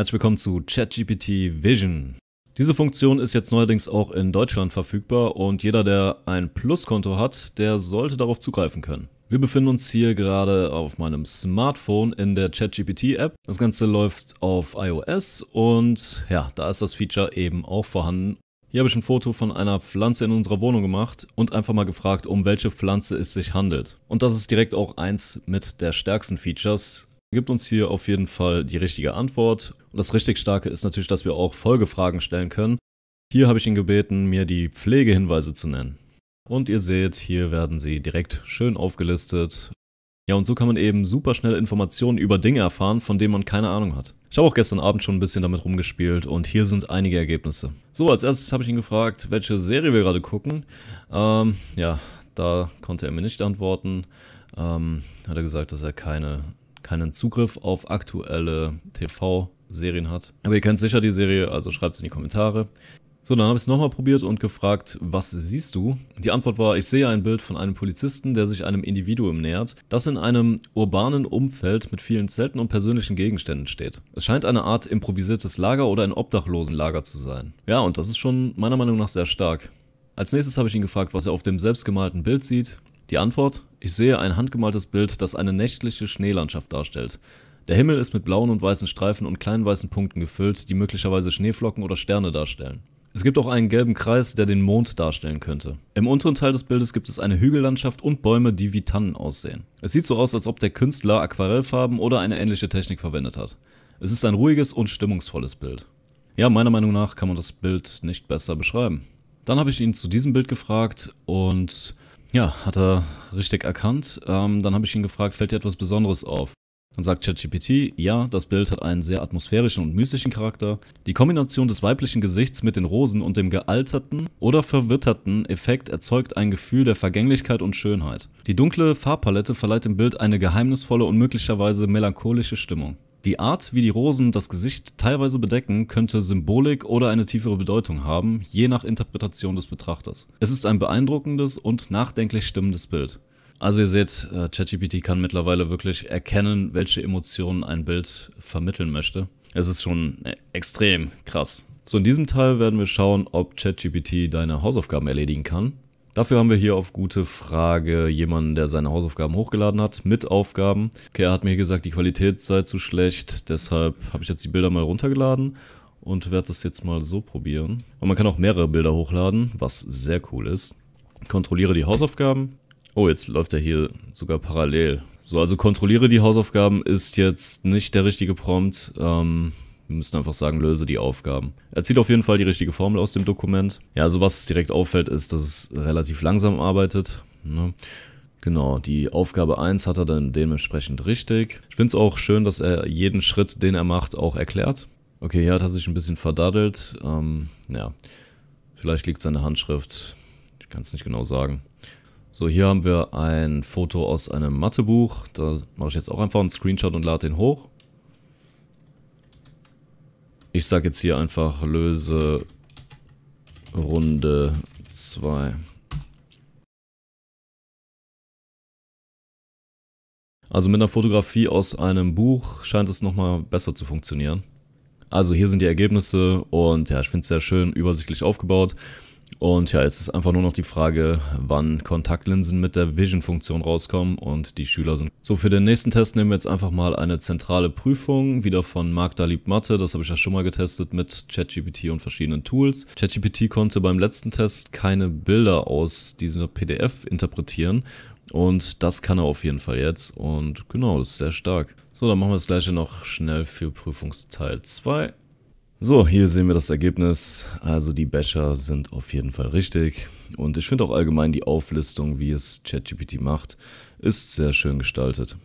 Herzlich willkommen zu ChatGPT Vision. Diese Funktion ist jetzt neuerdings auch in Deutschland verfügbar und jeder, der ein Pluskonto hat, der sollte darauf zugreifen können. Wir befinden uns hier gerade auf meinem Smartphone in der ChatGPT-App. Das Ganze läuft auf iOS und ja, da ist das Feature eben auch vorhanden. Hier habe ich ein Foto von einer Pflanze in unserer Wohnung gemacht und einfach mal gefragt, um welche Pflanze es sich handelt. Und das ist direkt auch eins mit der stärksten Features gibt uns hier auf jeden Fall die richtige Antwort. Und das richtig Starke ist natürlich, dass wir auch Folgefragen stellen können. Hier habe ich ihn gebeten, mir die Pflegehinweise zu nennen. Und ihr seht, hier werden sie direkt schön aufgelistet. Ja, und so kann man eben super schnell Informationen über Dinge erfahren, von denen man keine Ahnung hat. Ich habe auch gestern Abend schon ein bisschen damit rumgespielt und hier sind einige Ergebnisse. So, als erstes habe ich ihn gefragt, welche Serie wir gerade gucken. Ähm, ja, da konnte er mir nicht antworten. Ähm, hat er gesagt, dass er keine keinen Zugriff auf aktuelle TV-Serien hat. Aber ihr kennt sicher die Serie, also schreibt es in die Kommentare. So, dann habe ich es nochmal probiert und gefragt, was siehst du? Die Antwort war, ich sehe ein Bild von einem Polizisten, der sich einem Individuum nähert, das in einem urbanen Umfeld mit vielen Zelten und persönlichen Gegenständen steht. Es scheint eine Art improvisiertes Lager oder ein Obdachlosenlager zu sein. Ja, und das ist schon meiner Meinung nach sehr stark. Als nächstes habe ich ihn gefragt, was er auf dem selbstgemalten Bild sieht. Die Antwort? Ich sehe ein handgemaltes Bild, das eine nächtliche Schneelandschaft darstellt. Der Himmel ist mit blauen und weißen Streifen und kleinen weißen Punkten gefüllt, die möglicherweise Schneeflocken oder Sterne darstellen. Es gibt auch einen gelben Kreis, der den Mond darstellen könnte. Im unteren Teil des Bildes gibt es eine Hügellandschaft und Bäume, die wie Tannen aussehen. Es sieht so aus, als ob der Künstler Aquarellfarben oder eine ähnliche Technik verwendet hat. Es ist ein ruhiges und stimmungsvolles Bild. Ja, meiner Meinung nach kann man das Bild nicht besser beschreiben. Dann habe ich ihn zu diesem Bild gefragt und ja, hat er richtig erkannt. Ähm, dann habe ich ihn gefragt, fällt dir etwas Besonderes auf? Dann sagt ChatGPT, ja, das Bild hat einen sehr atmosphärischen und mystischen Charakter. Die Kombination des weiblichen Gesichts mit den Rosen und dem gealterten oder verwitterten Effekt erzeugt ein Gefühl der Vergänglichkeit und Schönheit. Die dunkle Farbpalette verleiht dem Bild eine geheimnisvolle und möglicherweise melancholische Stimmung. Die Art, wie die Rosen das Gesicht teilweise bedecken, könnte Symbolik oder eine tiefere Bedeutung haben, je nach Interpretation des Betrachters. Es ist ein beeindruckendes und nachdenklich stimmendes Bild. Also ihr seht, äh, ChatGPT kann mittlerweile wirklich erkennen, welche Emotionen ein Bild vermitteln möchte. Es ist schon äh, extrem krass. So, in diesem Teil werden wir schauen, ob ChatGPT deine Hausaufgaben erledigen kann. Dafür haben wir hier auf gute Frage jemanden, der seine Hausaufgaben hochgeladen hat, mit Aufgaben. Okay, er hat mir gesagt, die Qualität sei zu schlecht, deshalb habe ich jetzt die Bilder mal runtergeladen und werde das jetzt mal so probieren. Und man kann auch mehrere Bilder hochladen, was sehr cool ist. Kontrolliere die Hausaufgaben. Oh, jetzt läuft er hier sogar parallel. So, also kontrolliere die Hausaufgaben ist jetzt nicht der richtige Prompt. Ähm, wir müssen einfach sagen, löse die Aufgaben. Er zieht auf jeden Fall die richtige Formel aus dem Dokument. Ja, also was direkt auffällt, ist, dass es relativ langsam arbeitet. Ne? Genau, die Aufgabe 1 hat er dann dementsprechend richtig. Ich finde es auch schön, dass er jeden Schritt, den er macht, auch erklärt. Okay, hier hat er sich ein bisschen verdaddelt. Ähm, ja, vielleicht liegt seine Handschrift. Ich kann es nicht genau sagen. So, hier haben wir ein Foto aus einem Mathebuch. Da mache ich jetzt auch einfach einen Screenshot und lade den hoch. Ich sag jetzt hier einfach löse Runde 2. Also mit einer Fotografie aus einem Buch scheint es nochmal besser zu funktionieren. Also hier sind die Ergebnisse und ja, ich finde es sehr schön übersichtlich aufgebaut. Und ja, jetzt ist einfach nur noch die Frage, wann Kontaktlinsen mit der Vision-Funktion rauskommen und die Schüler sind. So, für den nächsten Test nehmen wir jetzt einfach mal eine zentrale Prüfung, wieder von Mark Dalib Mathe. Das habe ich ja schon mal getestet mit ChatGPT und verschiedenen Tools. ChatGPT konnte beim letzten Test keine Bilder aus dieser PDF interpretieren. Und das kann er auf jeden Fall jetzt. Und genau, das ist sehr stark. So, dann machen wir das gleiche noch schnell für Prüfungsteil 2. So, hier sehen wir das Ergebnis. Also die Becher sind auf jeden Fall richtig. Und ich finde auch allgemein die Auflistung, wie es ChatGPT macht, ist sehr schön gestaltet.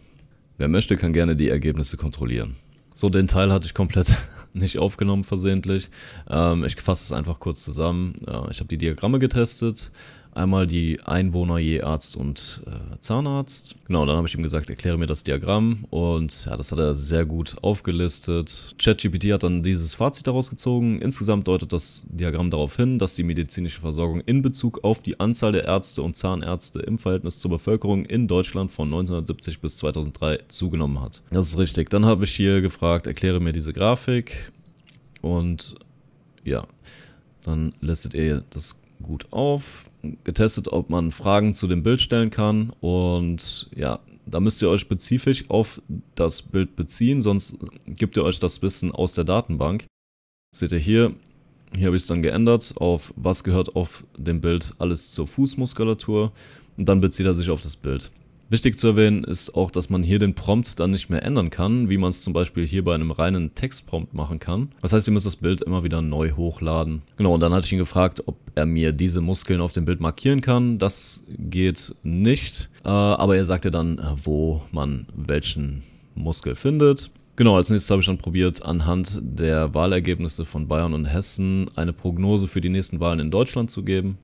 Wer möchte, kann gerne die Ergebnisse kontrollieren. So, den Teil hatte ich komplett nicht aufgenommen versehentlich. Ähm, ich fasse es einfach kurz zusammen. ich habe die Diagramme getestet, Einmal die Einwohner je Arzt und äh, Zahnarzt. Genau, dann habe ich ihm gesagt, erkläre mir das Diagramm und ja, das hat er sehr gut aufgelistet. ChatGPT hat dann dieses Fazit daraus gezogen. Insgesamt deutet das Diagramm darauf hin, dass die medizinische Versorgung in Bezug auf die Anzahl der Ärzte und Zahnärzte im Verhältnis zur Bevölkerung in Deutschland von 1970 bis 2003 zugenommen hat. Das ist richtig. Dann habe ich hier gefragt, erkläre mir diese Grafik und ja, dann listet ihr das gut auf, getestet, ob man Fragen zu dem Bild stellen kann und ja, da müsst ihr euch spezifisch auf das Bild beziehen, sonst gibt ihr euch das Wissen aus der Datenbank. Seht ihr hier, hier habe ich es dann geändert auf was gehört auf dem Bild alles zur Fußmuskulatur und dann bezieht er sich auf das Bild. Wichtig zu erwähnen ist auch, dass man hier den Prompt dann nicht mehr ändern kann, wie man es zum Beispiel hier bei einem reinen Textprompt machen kann. Das heißt, ihr müsst das Bild immer wieder neu hochladen. Genau, und dann hatte ich ihn gefragt, ob er mir diese Muskeln auf dem Bild markieren kann. Das geht nicht, äh, aber er sagte dann, äh, wo man welchen Muskel findet. Genau, als nächstes habe ich dann probiert, anhand der Wahlergebnisse von Bayern und Hessen eine Prognose für die nächsten Wahlen in Deutschland zu geben,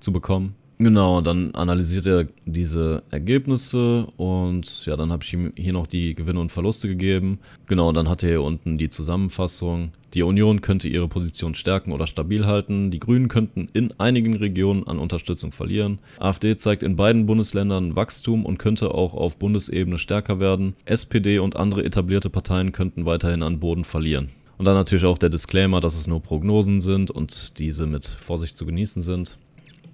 zu bekommen. Genau, dann analysiert er diese Ergebnisse und ja, dann habe ich ihm hier noch die Gewinne und Verluste gegeben. Genau, dann hat er hier unten die Zusammenfassung. Die Union könnte ihre Position stärken oder stabil halten. Die Grünen könnten in einigen Regionen an Unterstützung verlieren. AfD zeigt in beiden Bundesländern Wachstum und könnte auch auf Bundesebene stärker werden. SPD und andere etablierte Parteien könnten weiterhin an Boden verlieren. Und dann natürlich auch der Disclaimer, dass es nur Prognosen sind und diese mit Vorsicht zu genießen sind.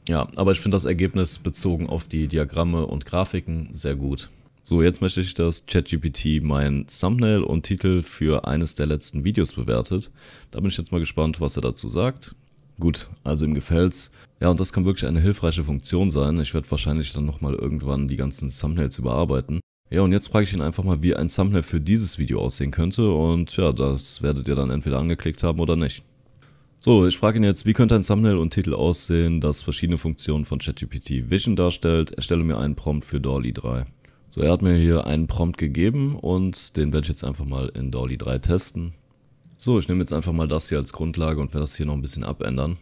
Ja, aber ich finde das Ergebnis bezogen auf die Diagramme und Grafiken sehr gut. So, jetzt möchte ich, dass ChatGPT mein Thumbnail und Titel für eines der letzten Videos bewertet. Da bin ich jetzt mal gespannt, was er dazu sagt. Gut, also ihm gefällt's. Ja, und das kann wirklich eine hilfreiche Funktion sein. Ich werde wahrscheinlich dann nochmal irgendwann die ganzen Thumbnails überarbeiten. Ja, und jetzt frage ich ihn einfach mal, wie ein Thumbnail für dieses Video aussehen könnte. Und ja, das werdet ihr dann entweder angeklickt haben oder nicht. So, ich frage ihn jetzt, wie könnte ein Thumbnail und Titel aussehen, das verschiedene Funktionen von ChatGPT Vision darstellt? Erstelle mir einen Prompt für Dolly 3. So, er hat mir hier einen Prompt gegeben und den werde ich jetzt einfach mal in Dolly 3 testen. So, ich nehme jetzt einfach mal das hier als Grundlage und werde das hier noch ein bisschen abändern.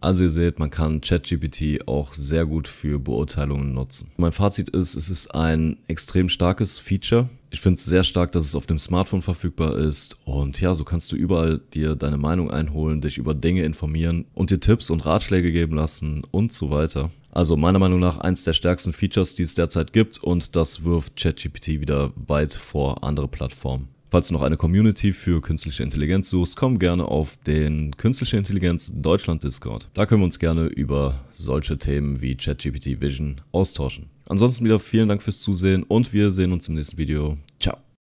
Also ihr seht, man kann ChatGPT auch sehr gut für Beurteilungen nutzen. Mein Fazit ist, es ist ein extrem starkes Feature, ich finde es sehr stark, dass es auf dem Smartphone verfügbar ist und ja, so kannst du überall dir deine Meinung einholen, dich über Dinge informieren und dir Tipps und Ratschläge geben lassen und so weiter. Also meiner Meinung nach eins der stärksten Features, die es derzeit gibt und das wirft ChatGPT wieder weit vor andere Plattformen. Falls du noch eine Community für künstliche Intelligenz suchst, komm gerne auf den Künstliche Intelligenz Deutschland Discord. Da können wir uns gerne über solche Themen wie ChatGPT Vision austauschen. Ansonsten wieder vielen Dank fürs Zusehen und wir sehen uns im nächsten Video. Ciao.